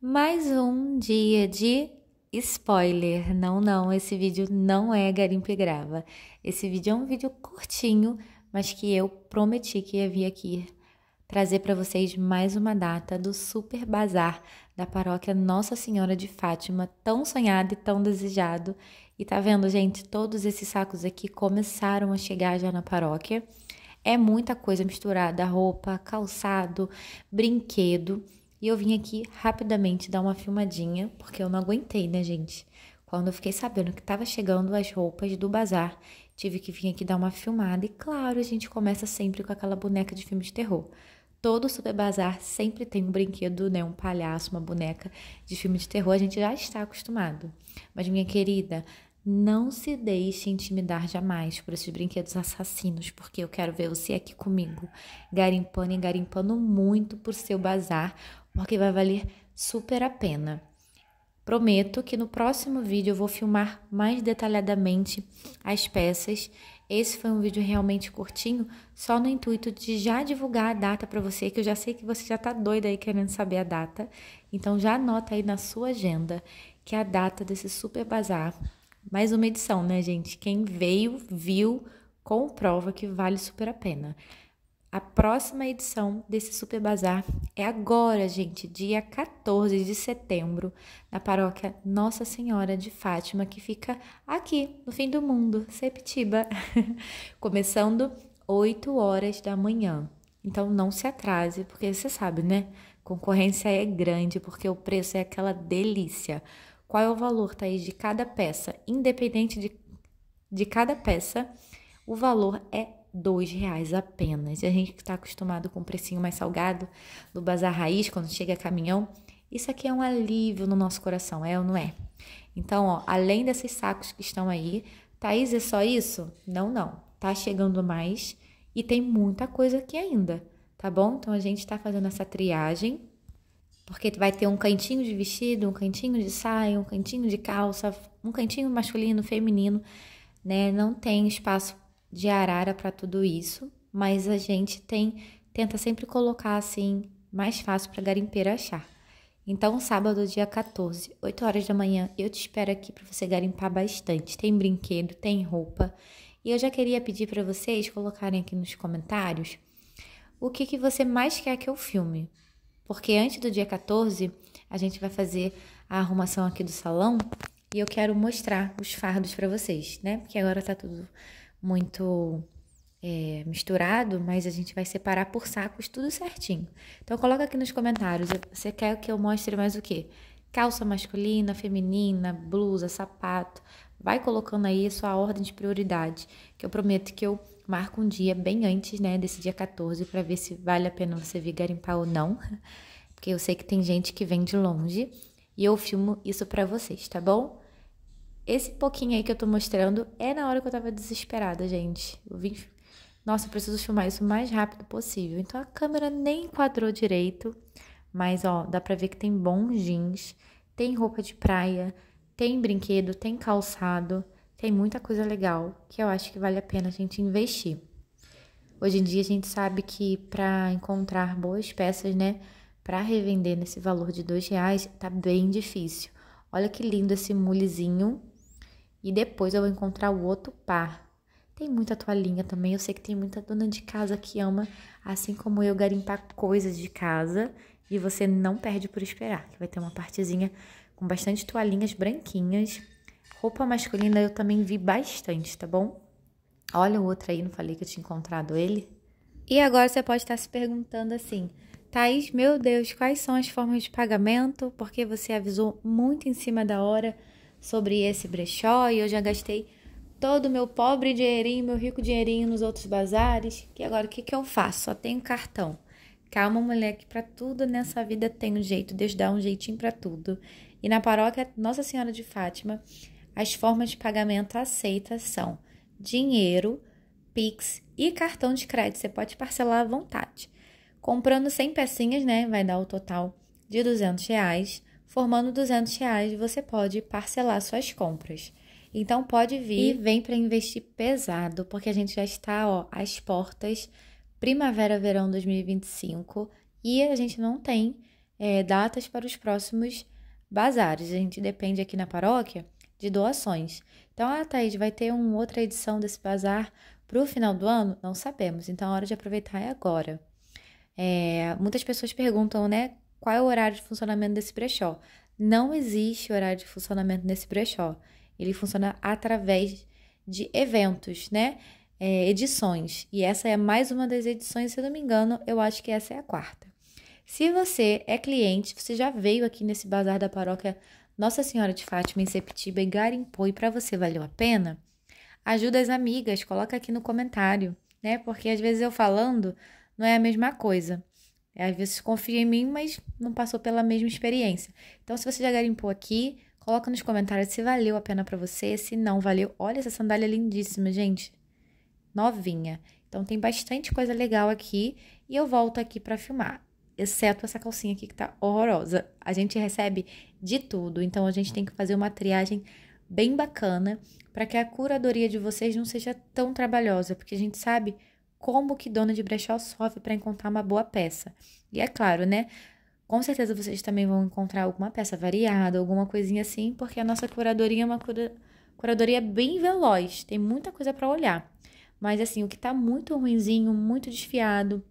Mais um dia de spoiler. Não, não, esse vídeo não é garimpe grava. Esse vídeo é um vídeo curtinho, mas que eu prometi que ia vir aqui trazer para vocês mais uma data do super bazar da paróquia Nossa Senhora de Fátima, tão sonhado e tão desejado. E tá vendo, gente, todos esses sacos aqui começaram a chegar já na paróquia. É muita coisa misturada, roupa, calçado, brinquedo. E eu vim aqui rapidamente dar uma filmadinha, porque eu não aguentei, né, gente? Quando eu fiquei sabendo que estava chegando as roupas do bazar, tive que vir aqui dar uma filmada. E claro, a gente começa sempre com aquela boneca de filme de terror. Todo super bazar sempre tem um brinquedo, né? Um palhaço, uma boneca de filme de terror. A gente já está acostumado. Mas, minha querida, não se deixe intimidar jamais por esses brinquedos assassinos, porque eu quero ver você aqui comigo, garimpando e garimpando muito por seu bazar, porque vai valer super a pena. Prometo que no próximo vídeo eu vou filmar mais detalhadamente as peças. Esse foi um vídeo realmente curtinho, só no intuito de já divulgar a data para você, que eu já sei que você já está doida aí querendo saber a data. Então já anota aí na sua agenda que é a data desse super bazar. Mais uma edição, né, gente? Quem veio, viu, comprova que vale super a pena. A próxima edição desse Super Bazar é agora, gente, dia 14 de setembro, na paróquia Nossa Senhora de Fátima, que fica aqui no fim do mundo, Sepetiba, começando 8 horas da manhã. Então não se atrase, porque você sabe, né? Concorrência é grande, porque o preço é aquela delícia. Qual é o valor, Thaís, de cada peça? Independente de, de cada peça, o valor é dois reais apenas. E a gente que está acostumado com o precinho mais salgado do Bazar Raiz, quando chega caminhão, isso aqui é um alívio no nosso coração, é ou não é? Então, ó, além desses sacos que estão aí, Thaís, é só isso? Não, não. Tá chegando mais e tem muita coisa aqui ainda, tá bom? Então a gente está fazendo essa triagem porque vai ter um cantinho de vestido, um cantinho de saia, um cantinho de calça, um cantinho masculino, feminino, né? Não tem espaço de arara para tudo isso, mas a gente tem tenta sempre colocar assim mais fácil para garimpeiro achar. Então, sábado, dia 14, 8 horas da manhã, eu te espero aqui para você garimpar bastante. Tem brinquedo, tem roupa. E eu já queria pedir para vocês colocarem aqui nos comentários o que, que você mais quer que eu filme. Porque antes do dia 14, a gente vai fazer a arrumação aqui do salão e eu quero mostrar os fardos para vocês, né? Porque agora tá tudo muito é, misturado, mas a gente vai separar por sacos tudo certinho. Então coloca aqui nos comentários, você quer que eu mostre mais o que? Calça masculina, feminina, blusa, sapato. Vai colocando aí a sua ordem de prioridade, que eu prometo que eu marco um dia bem antes, né, desse dia 14 para ver se vale a pena você vir garimpar ou não. Porque eu sei que tem gente que vem de longe e eu filmo isso para vocês, tá bom? Esse pouquinho aí que eu tô mostrando é na hora que eu tava desesperada, gente. Eu vim... Nossa, eu preciso filmar isso o mais rápido possível. Então a câmera nem enquadrou direito, mas ó, dá pra ver que tem bons jeans, tem roupa de praia, tem brinquedo, tem calçado, tem muita coisa legal que eu acho que vale a pena a gente investir. Hoje em dia a gente sabe que para encontrar boas peças, né, para revender nesse valor de dois reais, tá bem difícil. Olha que lindo esse mulezinho e depois eu vou encontrar o outro par. Tem muita toalhinha também, eu sei que tem muita dona de casa que ama, assim como eu, garimpar coisas de casa. E você não perde por esperar, que vai ter uma partezinha com bastante toalhinhas branquinhas. Roupa masculina eu também vi bastante, tá bom? Olha o outro aí, não falei que eu tinha encontrado ele? E agora você pode estar se perguntando assim: Thaís, meu Deus, quais são as formas de pagamento? Porque você avisou muito em cima da hora sobre esse brechó e eu já gastei todo o meu pobre dinheirinho, meu rico dinheirinho nos outros bazares. E agora o que, que eu faço? Só tenho cartão. Calma, moleque, para tudo nessa vida tem um jeito. Deus dá um jeitinho para tudo. E na paróquia Nossa Senhora de Fátima, as formas de pagamento aceitas são dinheiro, Pix e cartão de crédito. Você pode parcelar à vontade. Comprando 100 pecinhas, né, vai dar o total de 200 reais. Formando 200 reais, você pode parcelar suas compras. Então pode vir e vem para investir pesado, porque a gente já está ó, às portas primavera-verão 2025 e a gente não tem é, datas para os próximos bazares. A gente depende aqui na paróquia de doações. Então, a ah, Thaís, vai ter uma outra edição desse bazar para o final do ano? Não sabemos, então a é hora de aproveitar é agora. É, muitas pessoas perguntam, né, qual é o horário de funcionamento desse brechó. Não existe horário de funcionamento nesse brechó. Ele funciona através de eventos, né? É, edições. E essa é mais uma das edições, se eu não me engano, eu acho que essa é a quarta. Se você é cliente, você já veio aqui nesse bazar da paróquia Nossa Senhora de Fátima em Septiba e garimpou e para você valeu a pena? Ajuda as amigas, coloca aqui no comentário, né? Porque às vezes eu falando não é a mesma coisa. É, às vezes confia em mim, mas não passou pela mesma experiência. Então, se você já garimpou aqui, coloca nos comentários se valeu a pena para você, se não valeu. Olha essa sandália lindíssima, gente. Novinha. Então tem bastante coisa legal aqui e eu volto aqui para filmar. Exceto essa calcinha aqui que tá horrorosa. A gente recebe de tudo, então a gente tem que fazer uma triagem bem bacana para que a curadoria de vocês não seja tão trabalhosa, porque a gente sabe como que Dona de Brechó sofre para encontrar uma boa peça. E é claro, né? Com certeza vocês também vão encontrar alguma peça variada, alguma coisinha assim, porque a nossa curadoria é uma cura... curadoria bem veloz, tem muita coisa para olhar. Mas assim, o que está muito ruinzinho, muito desfiado,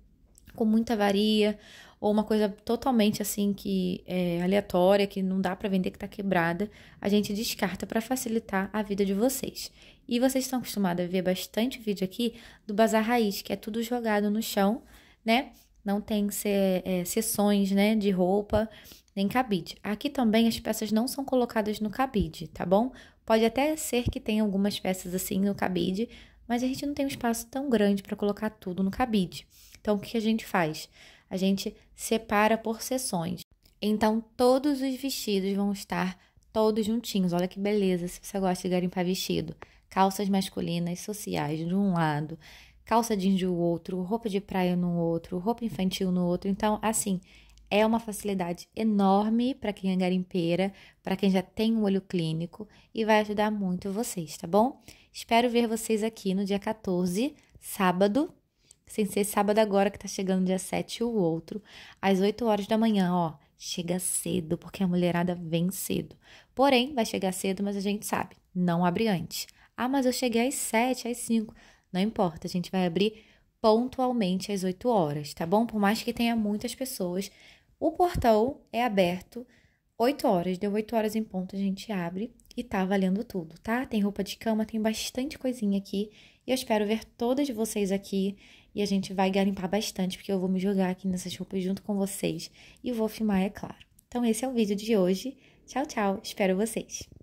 com muita varia, ou uma coisa totalmente assim que é aleatória, que não dá para vender, que tá quebrada, a gente descarta para facilitar a vida de vocês. E vocês estão acostumados a ver bastante vídeo aqui do bazar raiz, que é tudo jogado no chão, né? Não tem se, é, sessões, né, de roupa, nem cabide. Aqui também as peças não são colocadas no cabide, tá bom? Pode até ser que tenha algumas peças assim no cabide, mas a gente não tem um espaço tão grande para colocar tudo no cabide. Então, o que a gente faz? a gente separa por sessões. Então, todos os vestidos vão estar todos juntinhos. Olha que beleza se você gosta de garimpar vestido. Calças masculinas, sociais de um lado, calça jeans do outro, roupa de praia no outro, roupa infantil no outro. Então, assim, é uma facilidade enorme para quem é garimpeira, para quem já tem um olho clínico e vai ajudar muito vocês, tá bom? Espero ver vocês aqui no dia 14, sábado, sem ser sábado agora que tá chegando dia 7 e o outro, às 8 horas da manhã, ó. Chega cedo, porque a mulherada vem cedo. Porém, vai chegar cedo, mas a gente sabe, não abre antes. Ah, mas eu cheguei às 7, às 5. Não importa, a gente vai abrir pontualmente às 8 horas, tá bom? Por mais que tenha muitas pessoas, o portão é aberto 8 horas, deu 8 horas em ponto, a gente abre e tá valendo tudo, tá? Tem roupa de cama, tem bastante coisinha aqui. E eu espero ver todas vocês aqui. E a gente vai garimpar bastante, porque eu vou me jogar aqui nessas roupas junto com vocês. E vou filmar, é claro. Então, esse é o vídeo de hoje. Tchau, tchau. Espero vocês.